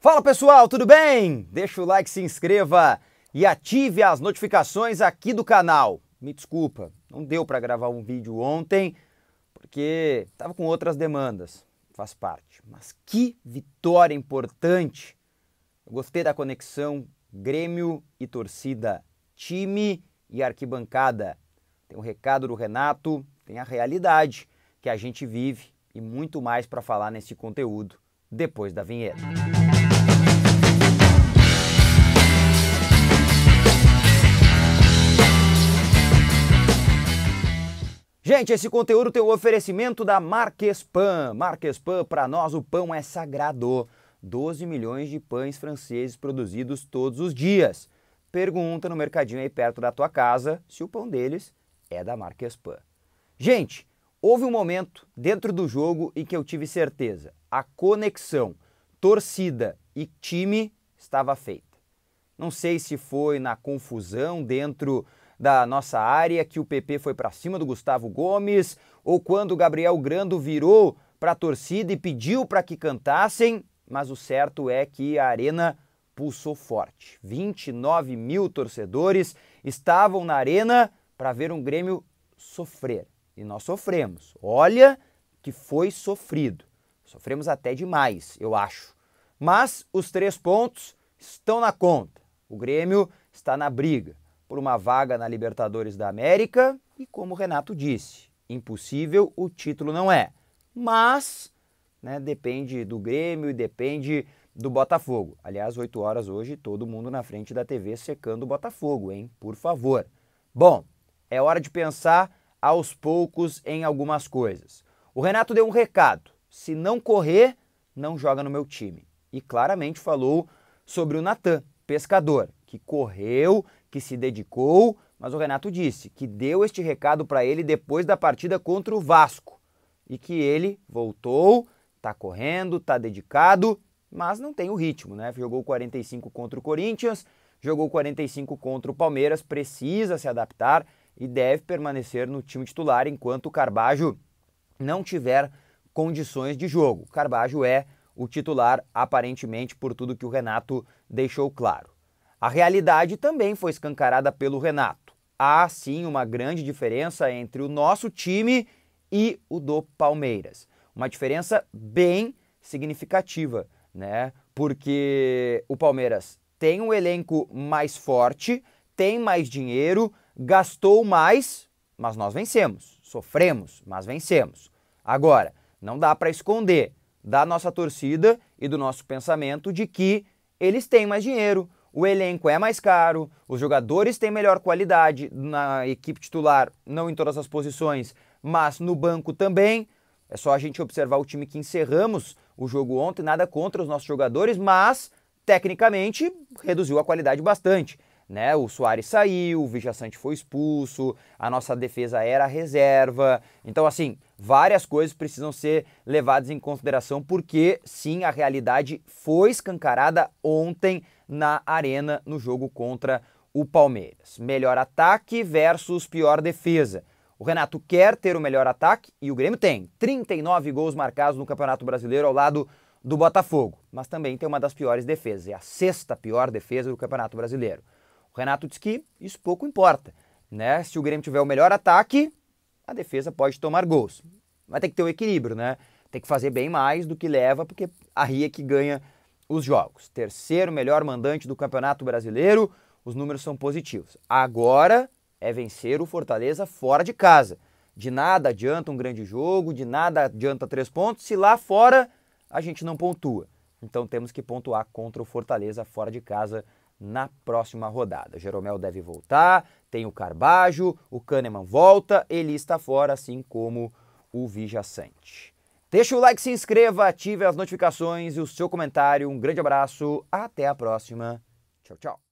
Fala pessoal, tudo bem? Deixa o like, se inscreva e ative as notificações aqui do canal. Me desculpa, não deu para gravar um vídeo ontem porque estava com outras demandas, faz parte. Mas que vitória importante! Eu gostei da conexão Grêmio e torcida, time e arquibancada. Tem o um recado do Renato, tem a realidade que a gente vive e muito mais para falar nesse conteúdo depois da vinheta. Música Gente, esse conteúdo tem o um oferecimento da Marquespan. Marquespan, para nós, o pão é sagrado. 12 milhões de pães franceses produzidos todos os dias. Pergunta no mercadinho aí perto da tua casa se o pão deles é da Marquespan. Gente, houve um momento dentro do jogo em que eu tive certeza. A conexão torcida e time estava feita. Não sei se foi na confusão dentro da nossa área que o PP foi para cima do Gustavo Gomes, ou quando o Gabriel Grando virou para a torcida e pediu para que cantassem, mas o certo é que a arena pulsou forte. 29 mil torcedores estavam na arena para ver um Grêmio sofrer. E nós sofremos. Olha que foi sofrido. Sofremos até demais, eu acho. Mas os três pontos estão na conta. O Grêmio está na briga por uma vaga na Libertadores da América e, como o Renato disse, impossível o título não é. Mas né, depende do Grêmio e depende do Botafogo. Aliás, 8 horas hoje, todo mundo na frente da TV secando o Botafogo, hein? Por favor. Bom, é hora de pensar aos poucos em algumas coisas. O Renato deu um recado: se não correr, não joga no meu time. E claramente falou sobre o Natan, pescador, que correu, que se dedicou, mas o Renato disse que deu este recado para ele depois da partida contra o Vasco e que ele voltou, tá correndo, tá dedicado, mas não tem o ritmo, né? Jogou 45 contra o Corinthians, jogou 45 contra o Palmeiras, precisa se adaptar e deve permanecer no time titular enquanto o Carbajo não tiver condições de jogo. Carbajo é o titular aparentemente por tudo que o Renato deixou claro. A realidade também foi escancarada pelo Renato. Há sim uma grande diferença entre o nosso time e o do Palmeiras. Uma diferença bem significativa, né? Porque o Palmeiras tem um elenco mais forte, tem mais dinheiro, gastou mais, mas nós vencemos. Sofremos, mas vencemos. Agora, não dá para esconder da nossa torcida e do nosso pensamento de que eles têm mais dinheiro, o elenco é mais caro, os jogadores têm melhor qualidade na equipe titular, não em todas as posições, mas no banco também. É só a gente observar o time que encerramos o jogo ontem, nada contra os nossos jogadores, mas tecnicamente reduziu a qualidade bastante. Né? O Soares saiu, o Vijaçante foi expulso, a nossa defesa era reserva. Então, assim, várias coisas precisam ser levadas em consideração, porque sim, a realidade foi escancarada ontem na arena no jogo contra o Palmeiras. Melhor ataque versus pior defesa. O Renato quer ter o melhor ataque e o Grêmio tem 39 gols marcados no Campeonato Brasileiro ao lado do Botafogo, mas também tem uma das piores defesas, é a sexta pior defesa do Campeonato Brasileiro. O Renato diz que isso pouco importa. Né? Se o Grêmio tiver o melhor ataque, a defesa pode tomar gols. Vai ter que ter um equilíbrio, né? Tem que fazer bem mais do que leva, porque a Ria é que ganha os jogos. Terceiro melhor mandante do Campeonato Brasileiro, os números são positivos. Agora é vencer o Fortaleza fora de casa. De nada adianta um grande jogo, de nada adianta três pontos, se lá fora a gente não pontua. Então temos que pontuar contra o Fortaleza fora de casa na próxima rodada. Jeromel deve voltar, tem o Carbajo, o Kahneman volta, ele está fora, assim como o Vijacente. Deixa o like, se inscreva, ative as notificações e o seu comentário. Um grande abraço, até a próxima. Tchau, tchau.